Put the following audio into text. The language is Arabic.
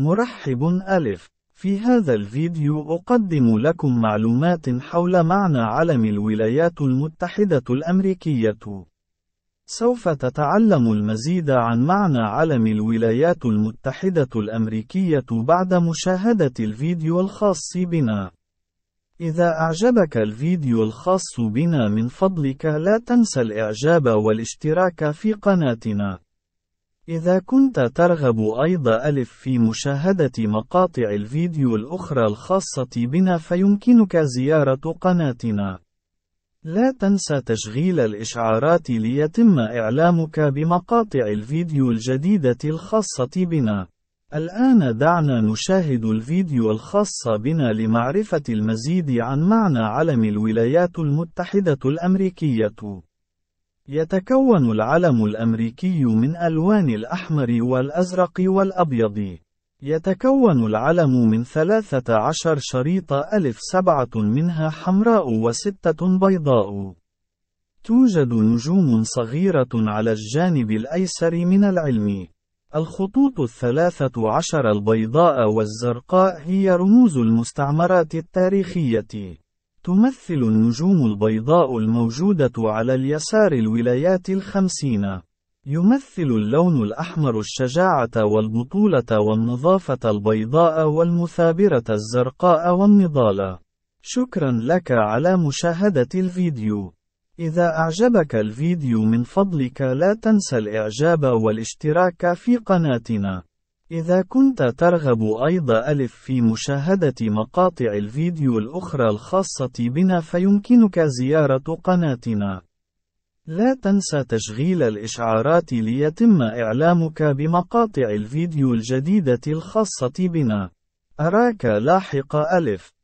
مرحب ألف في هذا الفيديو أقدم لكم معلومات حول معنى علم الولايات المتحدة الأمريكية سوف تتعلم المزيد عن معنى علم الولايات المتحدة الأمريكية بعد مشاهدة الفيديو الخاص بنا إذا أعجبك الفيديو الخاص بنا من فضلك لا تنسى الإعجاب والاشتراك في قناتنا إذا كنت ترغب أيضا ألف في مشاهدة مقاطع الفيديو الأخرى الخاصة بنا فيمكنك زيارة قناتنا. لا تنسى تشغيل الإشعارات ليتم إعلامك بمقاطع الفيديو الجديدة الخاصة بنا. الآن دعنا نشاهد الفيديو الخاص بنا لمعرفة المزيد عن معنى علم الولايات المتحدة الأمريكية. يتكون العلم الأمريكي من ألوان الأحمر والأزرق والأبيض. يتكون العلم من 13 شريط ألف سبعة منها حمراء وستة بيضاء. توجد نجوم صغيرة على الجانب الأيسر من العلم. الخطوط الثلاثة عشر البيضاء والزرقاء هي رموز المستعمرات التاريخية. تمثل النجوم البيضاء الموجودة على اليسار الولايات الخمسين. يمثل اللون الأحمر الشجاعة والبطولة والنظافة البيضاء والمثابرة الزرقاء والنضال. شكرا لك على مشاهدة الفيديو. إذا أعجبك الفيديو من فضلك لا تنسى الإعجاب والاشتراك في قناتنا. إذا كنت ترغب أيضا ألف في مشاهدة مقاطع الفيديو الأخرى الخاصة بنا فيمكنك زيارة قناتنا. لا تنسى تشغيل الإشعارات ليتم إعلامك بمقاطع الفيديو الجديدة الخاصة بنا. أراك لاحق ألف